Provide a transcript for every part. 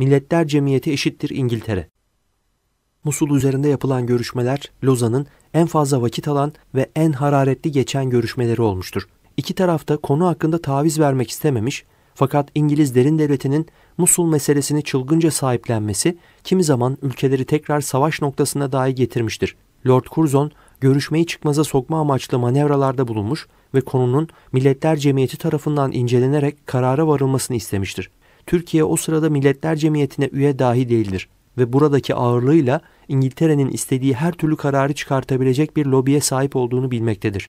Milletler Cemiyeti eşittir İngiltere. Musul üzerinde yapılan görüşmeler Lozan'ın en fazla vakit alan ve en hararetli geçen görüşmeleri olmuştur. İki tarafta konu hakkında taviz vermek istememiş fakat İngiliz derin devletinin Musul meselesini çılgınca sahiplenmesi kimi zaman ülkeleri tekrar savaş noktasına dahi getirmiştir. Lord Curzon görüşmeyi çıkmaza sokma amaçlı manevralarda bulunmuş ve konunun Milletler Cemiyeti tarafından incelenerek karara varılmasını istemiştir. Türkiye o sırada Milletler Cemiyeti'ne üye dahi değildir ve buradaki ağırlığıyla İngiltere'nin istediği her türlü kararı çıkartabilecek bir lobiye sahip olduğunu bilmektedir.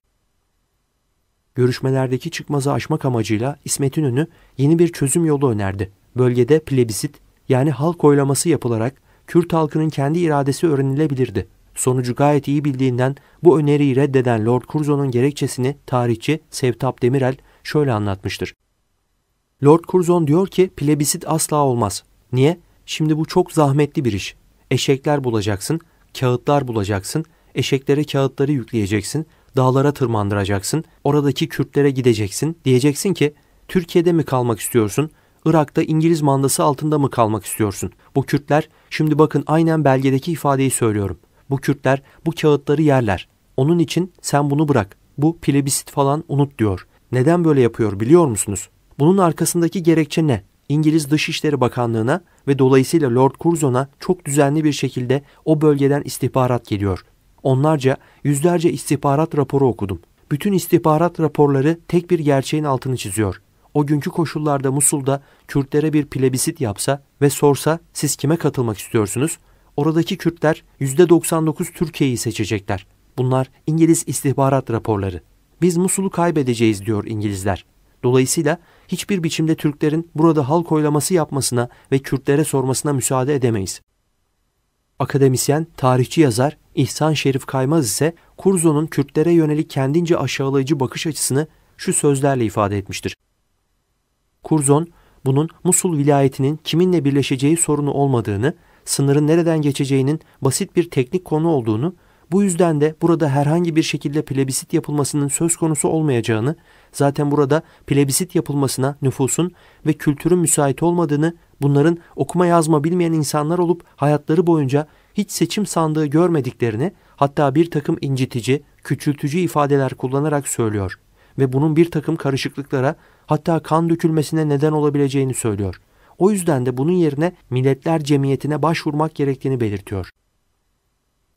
Görüşmelerdeki çıkmazı aşmak amacıyla İsmet İnönü yeni bir çözüm yolu önerdi. Bölgede plebisit yani halk oylaması yapılarak Kürt halkının kendi iradesi öğrenilebilirdi. Sonucu gayet iyi bildiğinden bu öneriyi reddeden Lord Curzon'un gerekçesini tarihçi Sevtap Demirel şöyle anlatmıştır. Lord Curzon diyor ki plebisit asla olmaz. Niye? Şimdi bu çok zahmetli bir iş. Eşekler bulacaksın, kağıtlar bulacaksın, eşeklere kağıtları yükleyeceksin, dağlara tırmandıracaksın, oradaki Kürtlere gideceksin. Diyeceksin ki Türkiye'de mi kalmak istiyorsun? Irak'ta İngiliz mandası altında mı kalmak istiyorsun? Bu Kürtler, şimdi bakın aynen belgedeki ifadeyi söylüyorum. Bu Kürtler bu kağıtları yerler. Onun için sen bunu bırak. Bu plebisit falan unut diyor. Neden böyle yapıyor biliyor musunuz? Bunun arkasındaki gerekçe ne? İngiliz Dışişleri Bakanlığı'na ve dolayısıyla Lord Curzon'a çok düzenli bir şekilde o bölgeden istihbarat geliyor. Onlarca, yüzlerce istihbarat raporu okudum. Bütün istihbarat raporları tek bir gerçeğin altını çiziyor. O günkü koşullarda Musul'da Kürtlere bir plebisit yapsa ve sorsa siz kime katılmak istiyorsunuz? Oradaki Kürtler %99 Türkiye'yi seçecekler. Bunlar İngiliz istihbarat raporları. Biz Musul'u kaybedeceğiz diyor İngilizler. Dolayısıyla hiçbir biçimde Türklerin burada halk oylaması yapmasına ve Kürtlere sormasına müsaade edemeyiz. Akademisyen, tarihçi yazar İhsan Şerif Kaymaz ise Kurzo'nun Kürtlere yönelik kendince aşağılayıcı bakış açısını şu sözlerle ifade etmiştir. Kurzon, bunun Musul vilayetinin kiminle birleşeceği sorunu olmadığını, sınırın nereden geçeceğinin basit bir teknik konu olduğunu bu yüzden de burada herhangi bir şekilde plebisit yapılmasının söz konusu olmayacağını, zaten burada plebisit yapılmasına nüfusun ve kültürün müsait olmadığını, bunların okuma yazma bilmeyen insanlar olup hayatları boyunca hiç seçim sandığı görmediklerini, hatta bir takım incitici, küçültücü ifadeler kullanarak söylüyor ve bunun bir takım karışıklıklara hatta kan dökülmesine neden olabileceğini söylüyor. O yüzden de bunun yerine milletler cemiyetine başvurmak gerektiğini belirtiyor.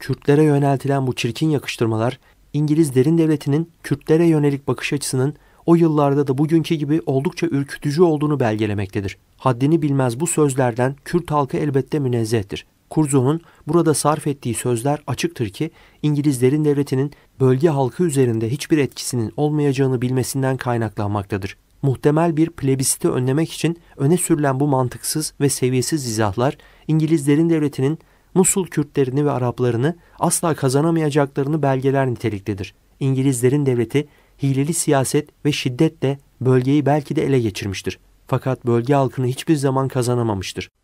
Kürtlere yöneltilen bu çirkin yakıştırmalar İngiliz derin devletinin Kürtlere yönelik bakış açısının o yıllarda da bugünkü gibi oldukça ürkütücü olduğunu belgelemektedir. Haddini bilmez bu sözlerden Kürt halkı elbette münezzehtir. Kurzo'nun burada sarf ettiği sözler açıktır ki İngilizlerin devletinin bölge halkı üzerinde hiçbir etkisinin olmayacağını bilmesinden kaynaklanmaktadır. Muhtemel bir plebisiti önlemek için öne sürülen bu mantıksız ve seviyesiz izahlar İngilizlerin devletinin Musul Kürtlerini ve Araplarını asla kazanamayacaklarını belgeler niteliktedir. İngilizlerin devleti hileli siyaset ve şiddetle bölgeyi belki de ele geçirmiştir. Fakat bölge halkını hiçbir zaman kazanamamıştır.